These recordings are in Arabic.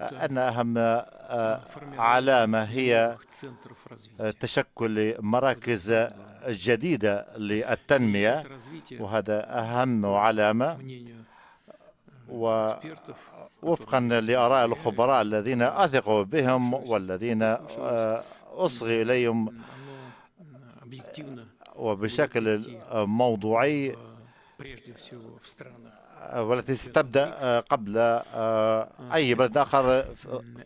أن أهم آه، علامة هي آه، تشكل مراكز جديدة للتنمية وهذا أهم علامة ووفقا لآراء الخبراء الذين أثق بهم والذين آه، أصغي إليهم وبشكل موضوعي والتي ستبدا آه، قبل آه، اي آه، بلد اخر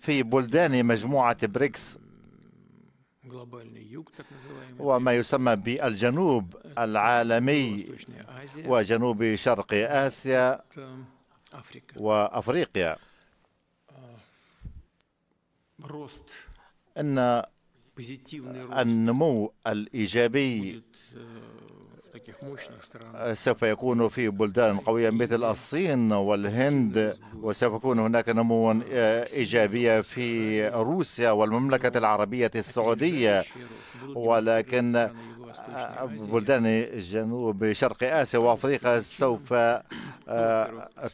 في بلدان مجموعه بريكس وما يسمى بالجنوب العالمي وجنوب شرق اسيا وافريقيا ان النمو الايجابي أه، سوف يكون في بلدان قوية مثل الصين والهند وسوف يكون هناك نمو أه، إيجابي في روسيا والمملكة العربية السعودية ولكن أه، بلدان جنوب شرق آسيا وأفريقيا سوف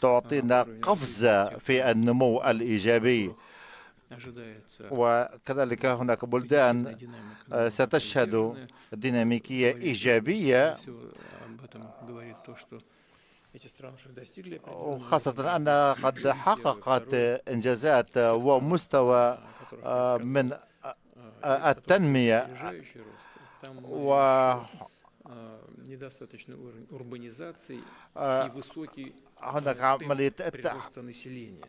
تعطينا قفزة في النمو الإيجابي وكذلك هناك بلدان ستشهد ديناميكية إيجابية وخاصة أنها قد حققت إنجازات ومستوى э, э, من э, التنمية و недостаточный уровень урбанизации и высокий هناك عملية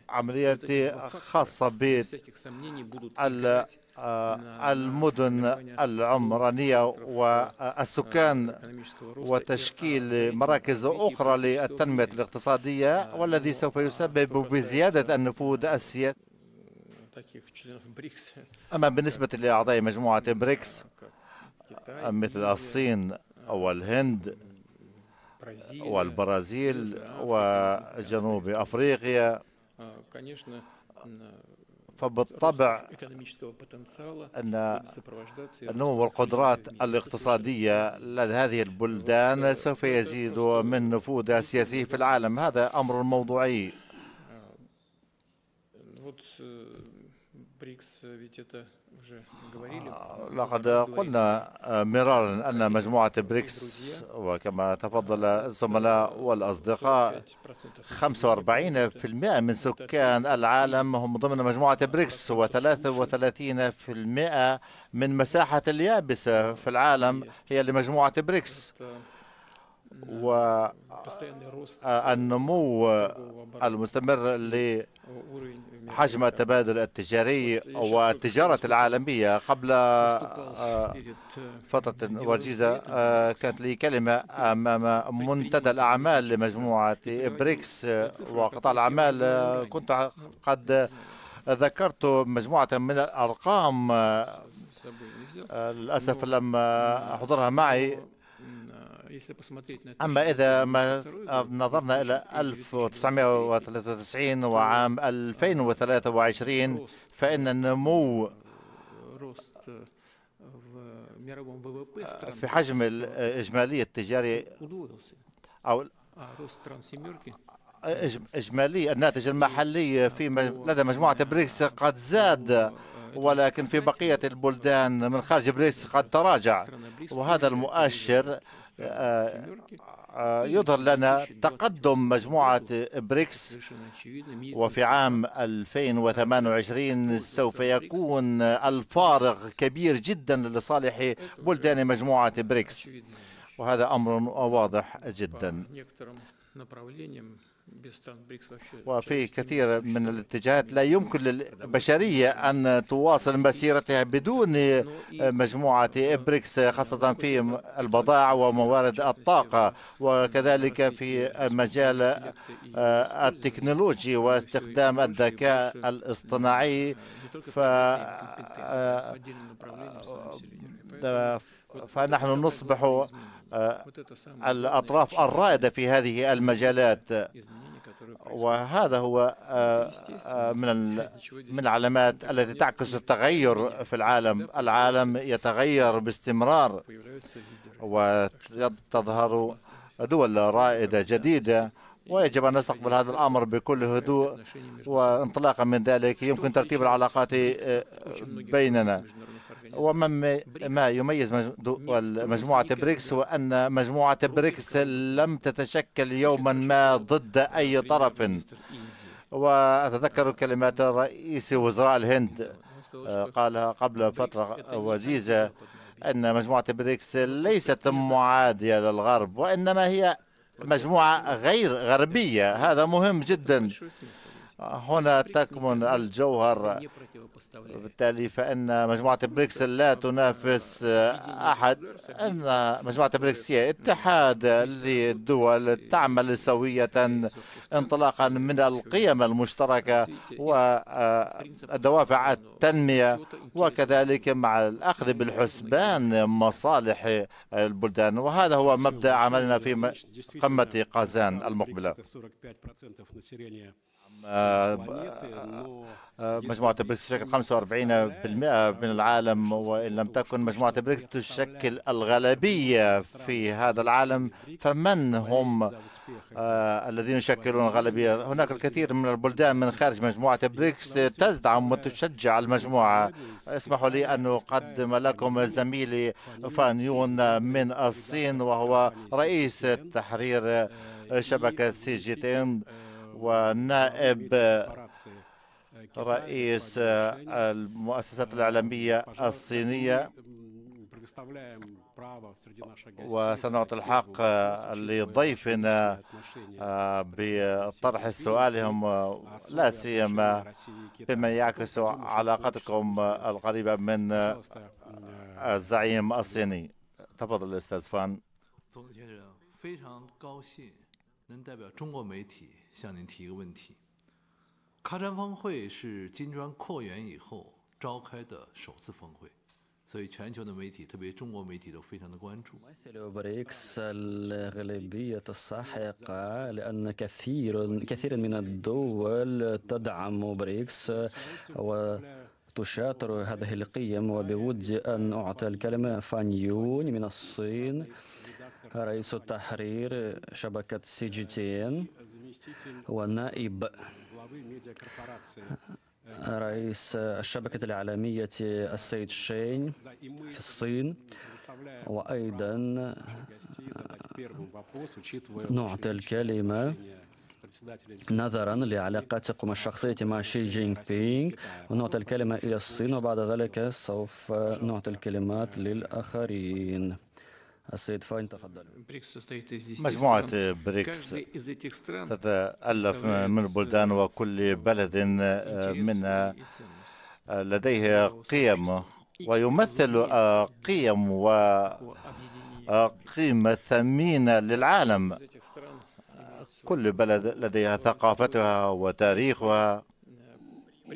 عملية خاصة بالمدن العمرانية والسكان وتشكيل مراكز أخرى للتنمية الاقتصادية والذي سوف يسبب بزيادة النفوذ السياسي أما بالنسبة لأعضاء مجموعة بريكس مثل الصين والهند والبرازيل وجنوب أفريقيا آه، فبالطبع أن النمو والقدرات الاقتصادية لدى هذه э, البلدان سوف يزيد من نفوذها السياسي في العالم هذا أمر موضوعي э, Э, لقد قلنا э, مرارا أن مجموعة بريكس وكما تفضل الزملاء والأصدقاء 45% من سكان العالم هم ضمن مجموعة بريكس و33% من مساحة اليابسة في العالم هي لمجموعة بريكس والنمو المستمر لحجم التبادل التجاري والتجارة العالمية قبل آه، فترة وجيزة آه، كانت لي كلمة أمام منتدى الأعمال لمجموعة بريكس آه، وقطاع الأعمال كنت قد ذكرت مجموعة من الأرقام للأسف لم أحضرها معي أما إذا ما نظرنا إلى 1993 وعام 2023 فإن э, النمو э, في حجم الإجمالي التجاري أو إجمالي الناتج э, المحلي في لدى مجموعة بريكس قد زاد ولكن في بقية البلدان من خارج بريكس قد تراجع وهذا المؤشر آه، آه، يظهر لنا تقدم مجموعة بريكس وفي عام 2028 سوف يكون الفارق كبير جدا لصالح بلدان مجموعة بريكس وهذا أمر واضح جدا وفي كثير من الاتجاهات لا يمكن للبشرية أن تواصل مسيرتها بدون مجموعة إبريكس خاصة في البضائع وموارد الطاقة وكذلك في مجال التكنولوجي واستخدام الذكاء الاصطناعي ف آه، فنحن نصبح آه، الأطراف الرائدة في هذه المجالات وهذا هو آه، آه، من من العلامات التي تعكس التغير في العالم العالم يتغير باستمرار وتظهر دول رائدة جديدة ويجب أن نستقبل هذا الأمر بكل هدوء وانطلاقا من ذلك يمكن ترتيب العلاقات آه، بيننا ومما ما يميز مجموعة بريكس هو أن مجموعة بريكس لم تتشكل يوما ما ضد أي طرف وأتذكر كلمات رئيس وزراء الهند آه، قالها قبل فترة وجيزة أن مجموعة بريكس ليست معادية للغرب وإنما هي مجموعة غير غربية هذا مهم جدا هنا تكمن الجوهر بالتالي فإن مجموعة بريكس لا تنافس أحد إن مجموعة بريكس هي اتحاد للدول تعمل سوية انطلاقا من القيم المشتركة ودوافع التنمية وكذلك مع الأخذ بالحسبان مصالح البلدان وهذا هو مبدأ عملنا في قمة قازان المقبلة مجموعة بريكس تشكل 45% من العالم وإن لم تكن مجموعة بريكس تشكل الغالبية في هذا العالم فمن هم آه، الذين يشكلون الغالبية هناك الكثير من البلدان من خارج مجموعة بريكس تدعم وتشجع المجموعة اسمحوا لي أن أقدم لكم زميلي فانيون من الصين وهو رئيس تحرير آه، شبكة سي جي تي ونائب رئيس المؤسسات الإعلامية الصينية وسنعطي الحق لضيفنا آه، بطرح سؤالهم لا سيما بما يعكس علاقتكم القريبة من الزعيم الصيني تفضل الأستاذ فان 向您提一个问题：喀山峰会是金砖扩员以后召开的首次峰会。所以全球的媒体，特别中国媒体都非常的关注。مثل بريكس الغالبية الساحقة لأن كثير كثير من الدول تدعم بريكس وتشاطر هذه القيم وبود أن أعطي الكلمة فانيون من الصين رئيس التحرير شبكة سي جي تي ان ونائب رئيس الشبكة الإعلامية السيد شين في الصين وأيضا آه، نعطي الكلمة نظرا لعلاقاتكم الشخصية مع شي جين بينغ ونعطي الكلمة إلى الصين وبعد ذلك سوف نعطي الكلمات للآخرين السيد فاين تفضل مجموعة بريكس تتألف من بلدان وكل بلد آه، منها آه، لديه قيم ويمثل قيم آه، وقيمة ثمينة للعالم كل بلد لديها ثقافتها وتاريخها э,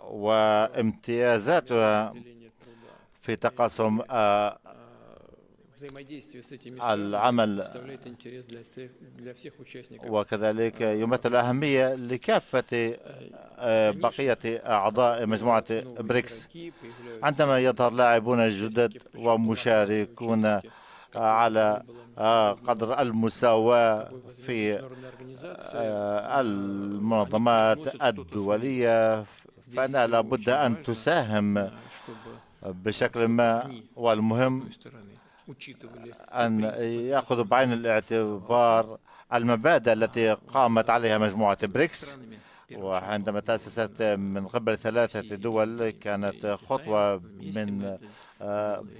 وامتيازاتها في تقاسم العمل وكذلك э, يمثل أهمية لكافة э, آه، بقية أعضاء э, مجموعة بريكس عندما يظهر لاعبون جدد ومشاركون آه، على آه، قدر المساواة في المنظمات الدولية فأنا لابد أن تساهم بشكل ما والمهم أن يأخذوا بعين الاعتبار المبادئ التي قامت عليها مجموعة بريكس وعندما تأسست من قبل ثلاثة دول كانت خطوة من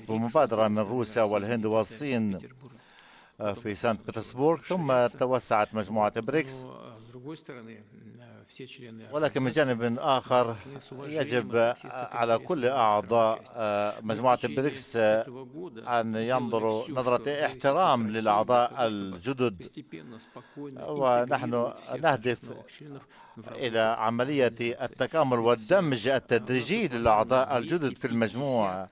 بمبادرة آه، من روسيا والهند والصين آه، في سانت بطرسبورغ ثم توسعت مجموعة بريكس ولكن من جانب آخر يجب على كل أعضاء مجموعة البريكس أن ينظروا نظرة احترام للأعضاء الجدد ونحن نهدف إلى عملية التكامل والدمج التدريجي للأعضاء الجدد في المجموعة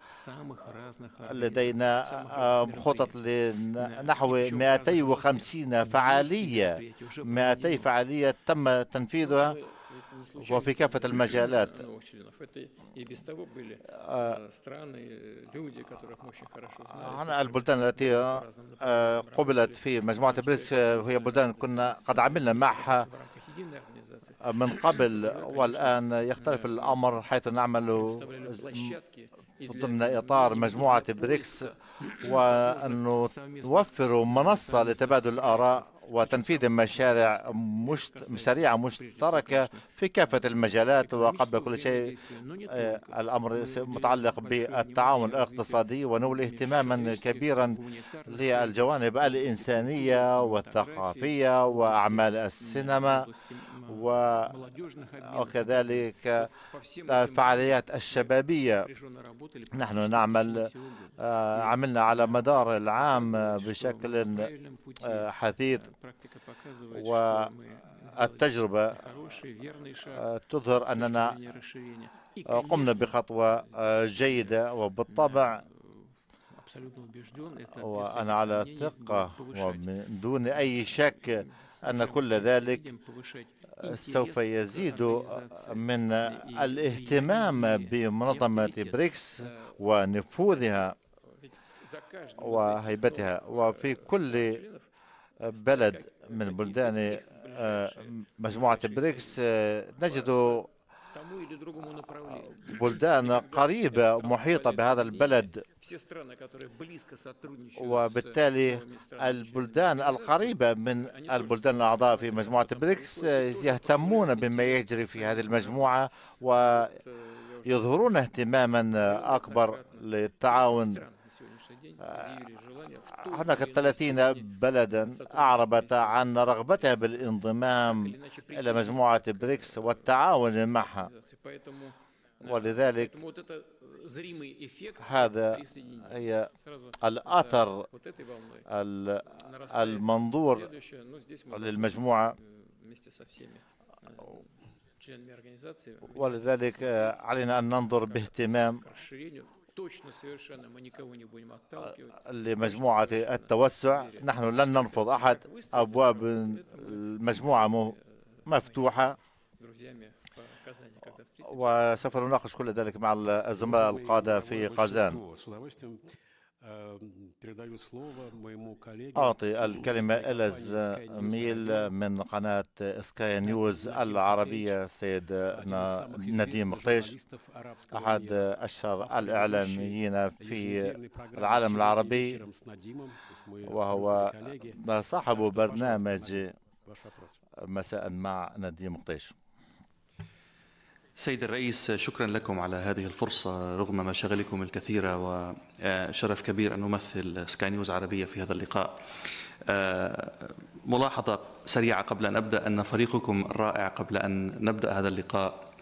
لدينا خطط لنحو 250 فعالية 200 فعالية تم تنفيذها وفي كافة المجالات عن آه، البلدان التي آه، قبلت في مجموعة بريس آه، هي بلدان كنا قد عملنا معها من قبل والآن يختلف الأمر حيث نعمل ضمن إطار مجموعة بريكس وأن نوفر منصة لتبادل الآراء وتنفيذ مشاريع مشت... مشاريع مشتركة في كافة المجالات وقبل كل شيء آه، الأمر متعلق بالتعاون الاقتصادي ونولي اهتماما كبيرا للجوانب الإنسانية والثقافية وأعمال السينما وكذلك الفعاليات الشبابية نحن نعمل آه، عملنا على مدار العام بشكل حثيث والتجربة تظهر أننا قمنا بخطوة جيدة وبالطبع وأنا على ثقة ومن دون أي شك أن كل ذلك سوف يزيد من الاهتمام بمنظمة بريكس ونفوذها وهيبتها وفي كل بلد من بلدان آه، مجموعة بريكس آه، نجد بلدان قريبة محيطة بهذا البلد وبالتالي البلدان القريبة من البلدان الأعضاء في مجموعة بريكس آه، يهتمون بما يجري في هذه المجموعة ويظهرون اهتماما أكبر للتعاون آه، هناك 30 بلدا أعربت عن رغبتها بالانضمام إلى مجموعة بريكس والتعاون معها نعم. ولذلك هذا هي الأثر المنظور للمجموعة э, э, ولذلك э, علينا أن ننظر باهتمام لمجموعة التوسع نحن لن نرفض أحد أبواب المجموعة э, مفتوحة وسوف نناقش كل ذلك مع الزملاء القادة في قازان أعطي الكلمة إلى ميل من قناة سكاي نيوز العربية سيد نديم قطيش أحد أشهر الإعلاميين في العالم العربي وهو صاحب برنامج مساء مع نديم قطيش سيد الرئيس شكرا لكم على هذه الفرصة رغم مشاغلكم الكثيرة وشرف كبير أن نمثل سكاي نيوز عربية في هذا اللقاء آه، ملاحظة سريعة قبل أن أبدأ أن فريقكم الرائع قبل أن نبدأ هذا اللقاء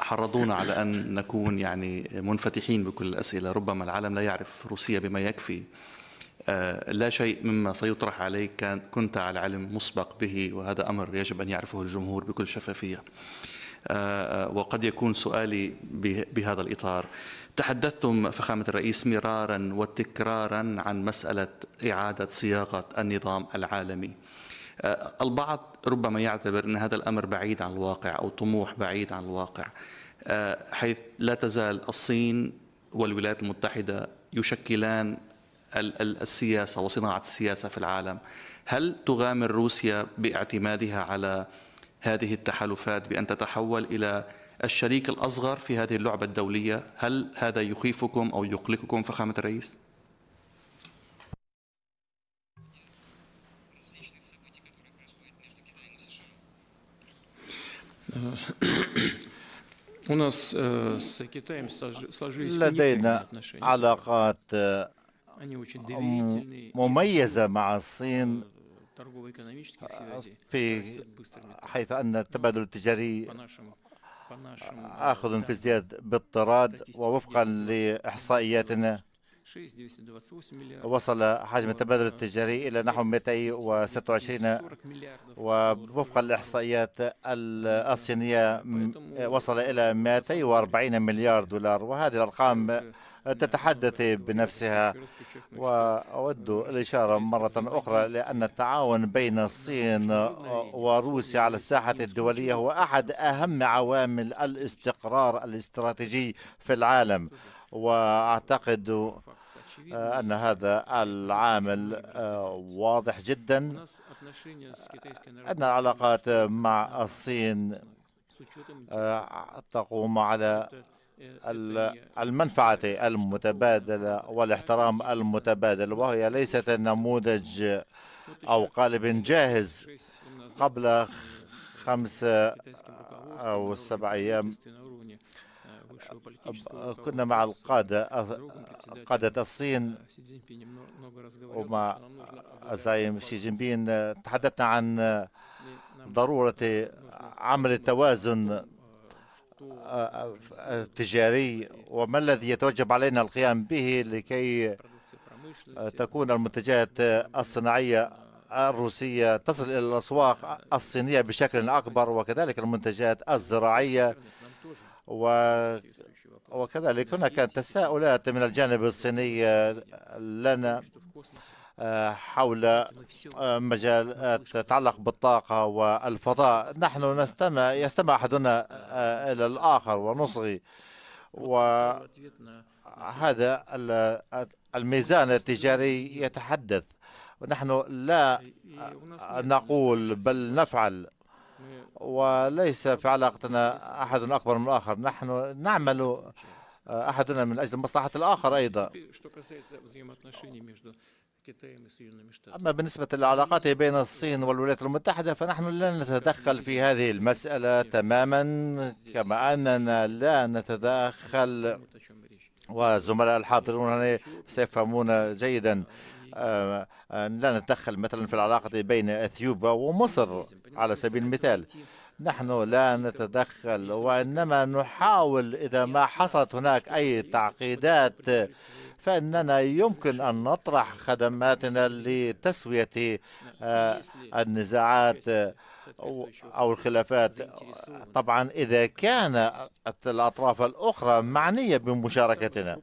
حرضونا على أن نكون يعني منفتحين بكل الأسئلة ربما العالم لا يعرف روسيا بما يكفي آه، لا شيء مما سيطرح عليك كنت على علم مسبق به وهذا أمر يجب أن يعرفه الجمهور بكل شفافية آه، آه، وقد يكون سؤالي بهذا الإطار تحدثتم فخامة الرئيس مرارا وتكرارا عن مسألة إعادة صياغة النظام العالمي آه، البعض ربما يعتبر أن هذا الأمر بعيد عن الواقع أو طموح بعيد عن الواقع حيث لا تزال الصين والولايات المتحدة يشكلان السياسة وصناعة السياسة في العالم هل تغامر روسيا باعتمادها على هذه التحالفات بأن تتحول إلى الشريك الأصغر في هذه اللعبة الدولية هل هذا يخيفكم أو يقلقكم فخامة الرئيس؟ آه، لدينا علاقات آه، مميزة مع الصين في حيث أن التبادل التجاري آخذ في ازدياد بالطراد ووفقا لإحصائياتنا وصل حجم التبادل э, التجاري إلى نحو 226 ووفقا للإحصائيات الصينية وصل إلى 240 مليار دولار وهذه الأرقام э, تتحدث بنفسها وأود الإشارة مرة أخرى لأن التعاون بين الصين وروسيا على الساحة الدولية هو أحد أهم عوامل الاستقرار الاستراتيجي في العالم وأعتقد أن هذا العامل آه، واضح جدا أن العلاقات مع الصين آه، تقوم على المنفعة المتبادلة والاحترام المتبادل وهي ليست نموذج أو قالب جاهز قبل خمس أو سبع أيام كنا مع القادة قادة الصين ومع الزعيم شي جين بين تحدثنا عن ضرورة عمل التوازن التجاري وما الذي يتوجب علينا القيام به لكي تكون المنتجات الصناعية الروسية تصل إلى الأسواق الصينية بشكل أكبر وكذلك المنتجات الزراعية و... وكذلك هناك تساؤلات من الجانب الصيني لنا حول آه، مجال آه، تتعلق بالطاقة والفضاء نحن نستمع يستمع أحدنا آه، إلى الآخر ونصغي وهذا الميزان التجاري يتحدث ونحن لا نقول بل نفعل وليس في علاقتنا أحد أكبر من الآخر نحن نعمل أحدنا من أجل مصلحة الآخر أيضا أما بالنسبة للعلاقات بين الصين والولايات المتحدة فنحن لا نتدخل في هذه المسألة تماما كما أننا لا نتدخل وزملاء الحاضرون هنا سيفهمون جيدا آه، آه، لا نتدخل مثلا في العلاقة بين أثيوبيا ومصر على سبيل المثال نحن لا نتدخل وإنما نحاول إذا ما حصلت هناك أي تعقيدات فإننا يمكن أن نطرح خدماتنا لتسوية آه، النزاعات آه، أو الخلافات طبعا إذا كان الأطراف الأخرى معنية بمشاركتنا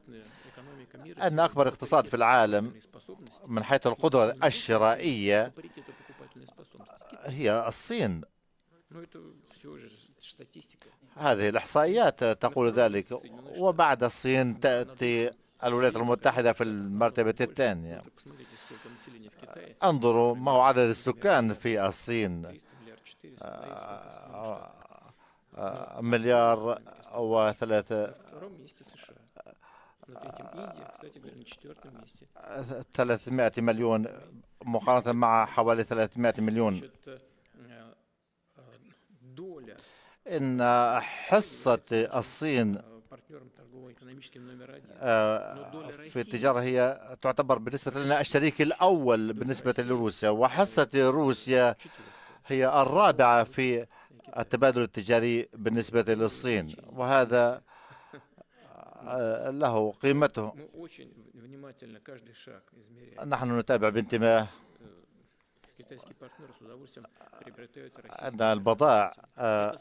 أن أكبر اقتصاد في العالم من حيث القدرة الشرائية هي الصين هذه الإحصائيات تقول نعم، ذلك وبعد الصين نعم، تأتي نعم، الولايات المتحدة في المرتبة الثانية انظروا ما هو عدد السكان في الصين آه، مليار وثلاثة آه، ثلاثمائة مليون مقارنة مع حوالي ثلاثمائة مليون ان حصه الصين آه، في التجارة هي تعتبر بالنسبة لنا الشريك الأول بالنسبة لروسيا وحصة روسيا هي الرابعة في التبادل التجاري بالنسبة للصين وهذا آه، له قيمته نحن نتابع بانتباه أن البضائع آه،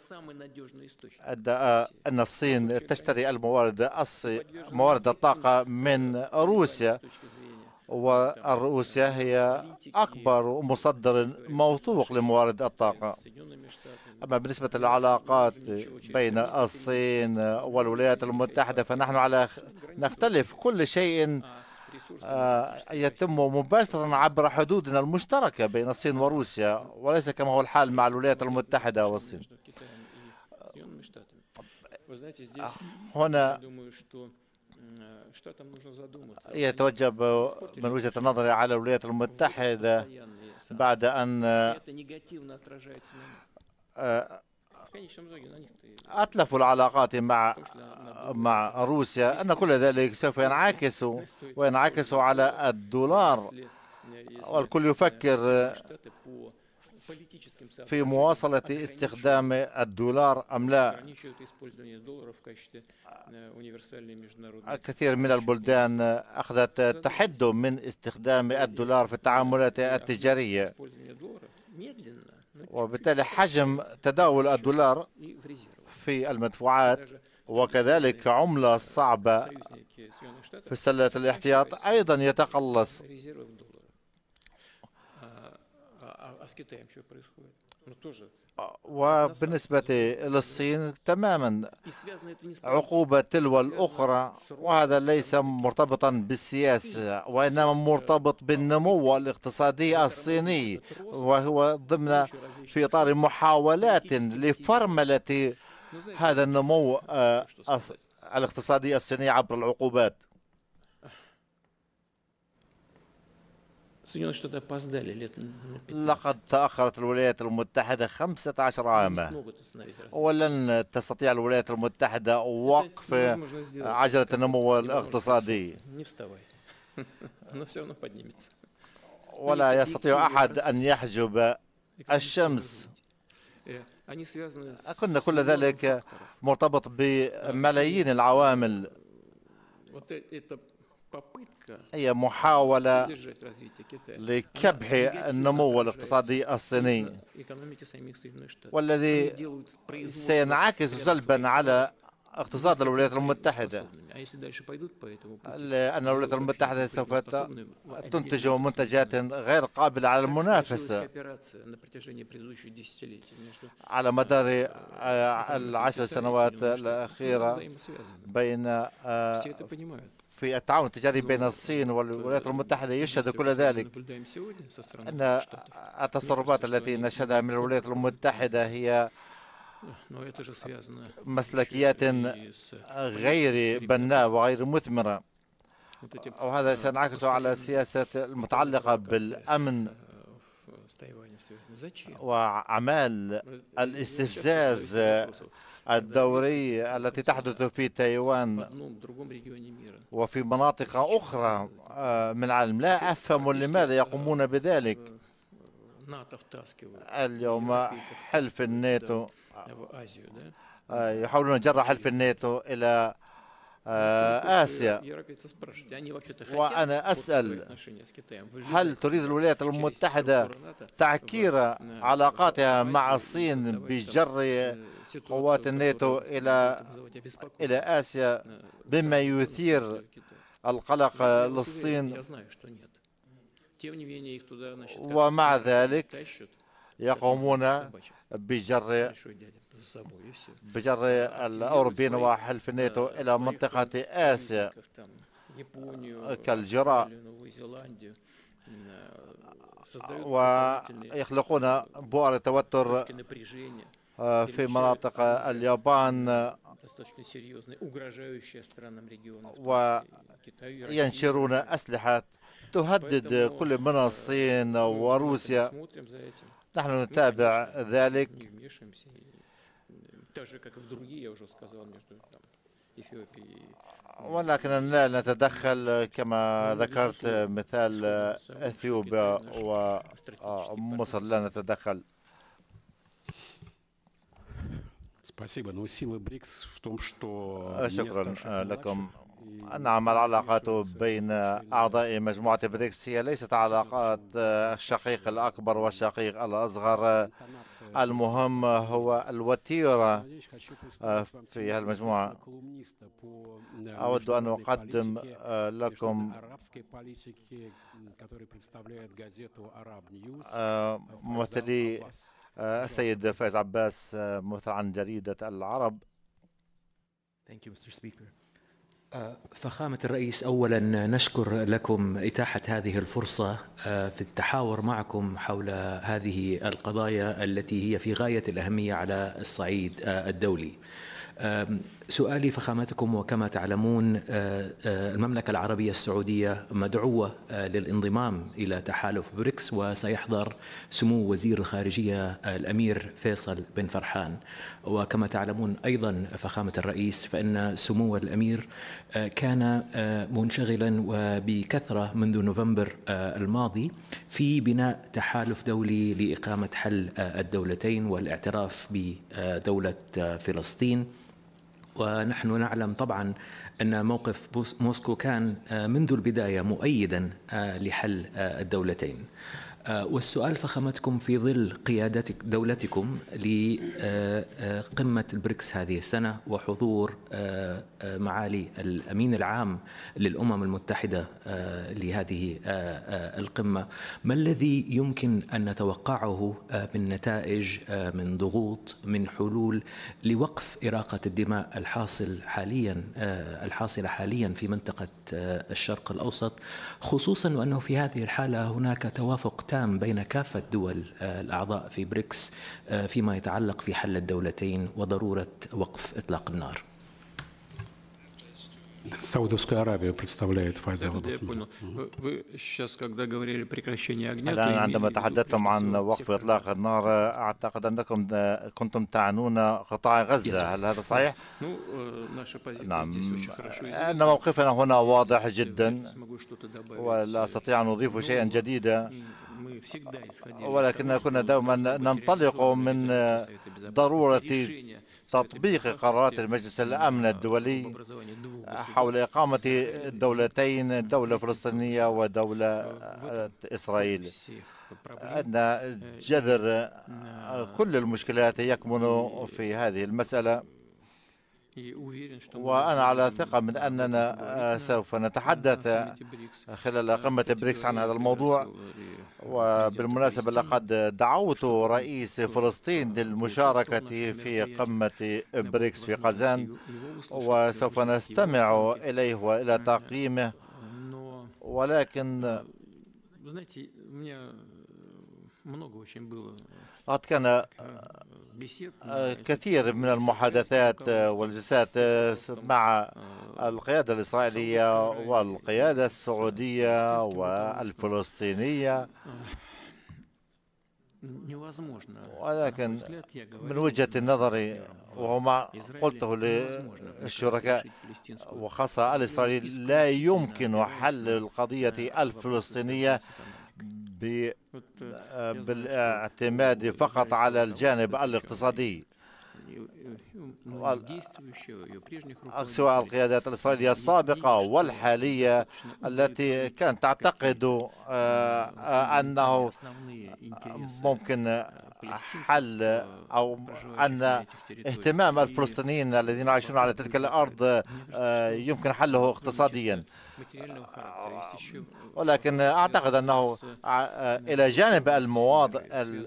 آه، أن الصين تشتري الموارد موارد الطاقة من روسيا وروسيا هي أكبر مصدر موثوق لموارد الطاقة أما بالنسبة للعلاقات بين الصين والولايات المتحدة فنحن على نختلف كل شيء آه، يتم مباشرة عبر حدودنا المشتركة بين الصين وروسيا وليس كما هو الحال مع الولايات المتحدة والصين آه، هنا يتوجب من وجهة نظري على الولايات المتحدة بعد أن آه، أتلفوا العلاقات مع مع روسيا أن كل ذلك سوف ينعكس وينعكس على الدولار والكل يفكر في مواصلة استخدام الدولار أم لا الكثير من البلدان أخذت تحد من استخدام الدولار في التعاملات التجارية وبالتالي حجم تداول الدولار في المدفوعات وكذلك عملة صعبة في سلة الاحتياط أيضا يتقلص وبالنسبة للصين تماما عقوبة تلو الأخرى وهذا ليس مرتبطا بالسياسة وإنما مرتبط بالنمو الاقتصادي الصيني وهو ضمن في إطار محاولات لفرملة هذا النمو آه، الاقتصادي الصيني عبر العقوبات لقد تأخرت الولايات المتحدة 15 عاما ولن تستطيع الولايات المتحدة وقف عجلة النمو الاقتصادي ولا يستطيع أحد أن يحجب الشمس إيه. يعني كنا كل ذلك مرتبط بملايين العوامل إيه، هي محاولة لكبح النمو الاقتصادي الصيني والذي سينعكس سلبا على اقتصاد الولايات المتحدة لأن الولايات المتحدة سوف تنتج منتجات غير قابلة على المنافسة على مدار э, э, العشر سنوات الأخيرة بين في التعاون التجاري بين الصين والولايات المتحدة يشهد كل ذلك أن التصرفات التي نشهدها من الولايات المتحدة هي مسلكيات غير بناء وغير مثمرة وهذا سينعكس على السياسة المتعلقة بالأمن وأعمال الاستفزاز الدوري التي تحدث في تايوان وفي مناطق أخرى آه، من العالم لا أفهم لماذا يقومون بذلك اليوم حلف الناتو آه، يحاولون جر حلف الناتو إلى آسيا وأنا أسأل هل تريد الولايات المتحدة تعكير علاقاتها مع الصين بجر قوات الناتو إلى إلى آسيا بما يثير القلق للصين ومع ذلك يقومون بجر بجر الأوروبيين وحلف الناتو إلى منطقة آسيا كالجراء ويخلقون بؤر توتر آه، في مناطق اليابان وينشرون أسلحة تهدد كل من الصين وروسيا نحن نتابع ذلك так же, как и в другие, я уже сказал, между там, ولكن نتدخل كما ذكرت مثال اثيوبيا ومصر لا نتدخل Спасибо. Но ну, сила БРИКС в том, что... شكرا э, لكم نعم العلاقات بين أعضاء مجموعة بريكس هي ليست علاقات آه، الشقيق الأكبر والشقيق الأصغر آه، المهم هو الوتيرة آه، في المجموعة أود أن أقدم لكم ممثلي السيد فايز عباس مثل عن جريدة العرب Thank you, Mr. Speaker. فخامة الرئيس أولا نشكر لكم إتاحة هذه الفرصة آه، في التحاور معكم حول هذه القضايا التي هي في غاية الأهمية على الصعيد آه، الدولي سؤالي فخامتكم وكما تعلمون آه، آه، المملكة العربية السعودية مدعوة آه، للانضمام إلى تحالف بريكس وسيحضر سمو وزير الخارجية الأمير فيصل بن فرحان وكما تعلمون أيضا فخامة الرئيس فإن سمو الأمير كان منشغلا وبكثرة منذ نوفمبر الماضي في بناء تحالف دولي لإقامة حل الدولتين والاعتراف بدولة فلسطين ونحن نعلم طبعا أن موقف موسكو كان آه، منذ البداية مؤيدا آه، لحل آه، الدولتين آه، والسؤال فخامتكم في ظل قيادتك دولتكم لقمة آه، آه، البريكس هذه السنة وحضور معالي الأمين العام للأمم المتحدة لهذه القمة ما الذي يمكن أن نتوقعه من نتائج من ضغوط من حلول لوقف إراقة الدماء الحاصل حاليا الحاصلة حاليا في منطقة الشرق الأوسط خصوصا وأنه في هذه الحالة هناك توافق تام بين كافة دول آه، الأعضاء في بريكس آه، فيما يتعلق في حل الدولتين وضرورة وقف إطلاق النار Саудовская Аравия представляет الآن عندما تحدثتم عن وقف إطلاق النار أعتقد أنكم آه، كنتم تعنون قطاع غزة هل هذا صحيح؟ э, نعم أن موقفنا هنا واضح جدا ولا أستطيع أن أضيف شيئا جديدا ولكننا كنا دوما ننطلق من э, ضرورة تطبيق قرارات المجلس الأمن الدولي حول إقامة دولتين э, دولة فلسطينية ودولة э, إسرائيل أن جذر كل المشكلات يكمن في هذه المسألة وأنا على ثقة من أننا سوف نتحدث خلال قمة بريكس عن هذا الموضوع وبالمناسبة لقد دعوت رئيس فلسطين للمشاركة في قمة بريكس في قزان وسوف نستمع إليه وإلى تقييمه ولكن لقد كان آه، كثير من المحادثات والجلسات مع آه. القيادة الإسرائيلية والقيادة السعودية والفلسطينية آه. ولكن من وجهة نظري وهو ما قلته للشركاء وخاصة الإسرائيلي لا يمكن حل القضية الفلسطينية بالاعتماد فقط على الجانب الاقتصادي سواء القيادات الإسرائيلية السابقة والحالية التي كانت تعتقد آه، أنه ممكن حل أو أن اهتمام الفلسطينيين الذين يعيشون على تلك الأرض آه، يمكن حله اقتصاديا آه، آه، ولكن أعتقد أنه آه، إلى جانب المواض...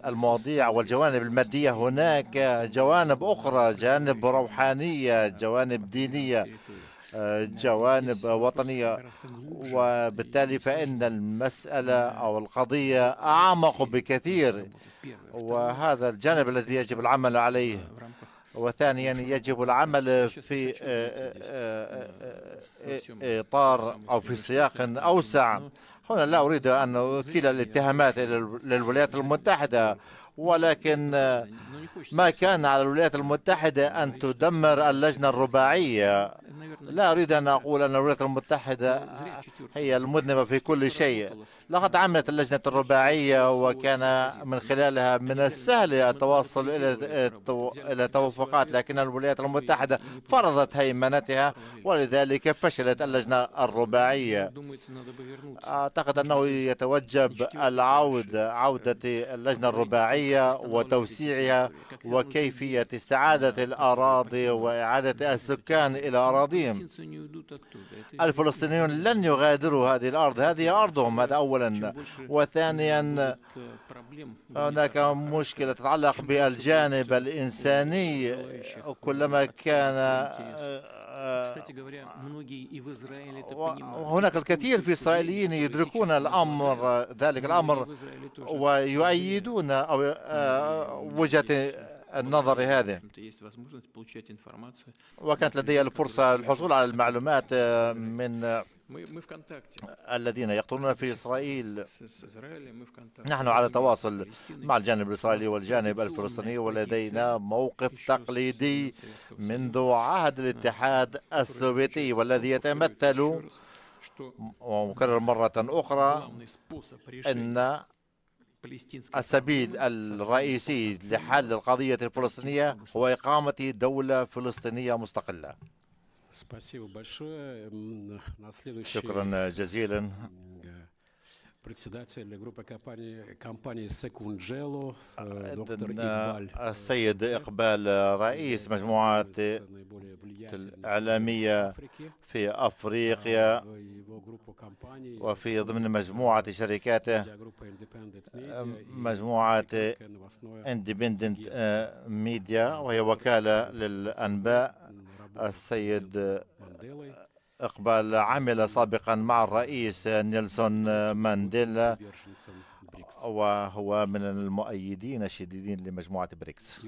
المواضيع والجوانب المادية هناك جوانب أخرى جانب روحانية جوانب دينية جوانب وطنية وبالتالي فإن المسألة أو القضية أعمق بكثير وهذا الجانب الذي يجب العمل عليه وثانيا يجب العمل في آه، آه، آه، إطار أو في سياق أوسع هنا لا أريد أن أكيل الاتهامات للولايات المتحدة ولكن ما كان على الولايات المتحدة أن تدمر اللجنة الرباعية لا أريد أن أقول أن الولايات المتحدة هي المذنبة في كل شيء لقد عملت اللجنة الرباعية نعم. وكان نعم. من خلالها من السهل التوصل إلى توافقات لكن الولايات المتحدة فرضت هيمنتها ولذلك فشلت اللجنة الرباعية نعم. أعتقد أنه يتوجب العودة عودة اللجنة الرباعية وتوسيعها وكيفية استعادة نعم، الأراضي وإعادة نعم، السكان إلى أراضيهم الفلسطينيون لن يغادروا هذه الأرض هذه أرضهم هذا نعم، أولا وثانيا آه، هناك مشكلة تتعلق بالجانب الإنساني كلما كان هناك الكثير في الإسرائيليين يدركون الأمر ذلك الأمر ويؤيدون أو آه، وجهة النظر هذه وكانت لدي الفرصة الحصول على المعلومات آه، من الذين يقتلون في إسرائيل نحن على تواصل مع الجانب الإسرائيلي والجانب الفلسطيني ولدينا موقف تقليدي منذ عهد نعم. الاتحاد السوفيتي والذي يتمثل ومكرر مرة أخرى أن السبيل الرئيسي لحل القضية الفلسطينية هو إقامة دولة فلسطينية مستقلة شكرا جزيلا председатель группы компании, компании Секунджело, э, э, доктор السيد إقبال رئيس مجموعة الإعلامية في أفريقيا وفي ضمن مجموعة شركاته مجموعة اندبندنت ميديا وهي وكالة للأنباء السيد إقبال عمل سابقا مع الرئيس نيلسون مانديلا وهو من المؤيدين الشديدين لمجموعة بريكس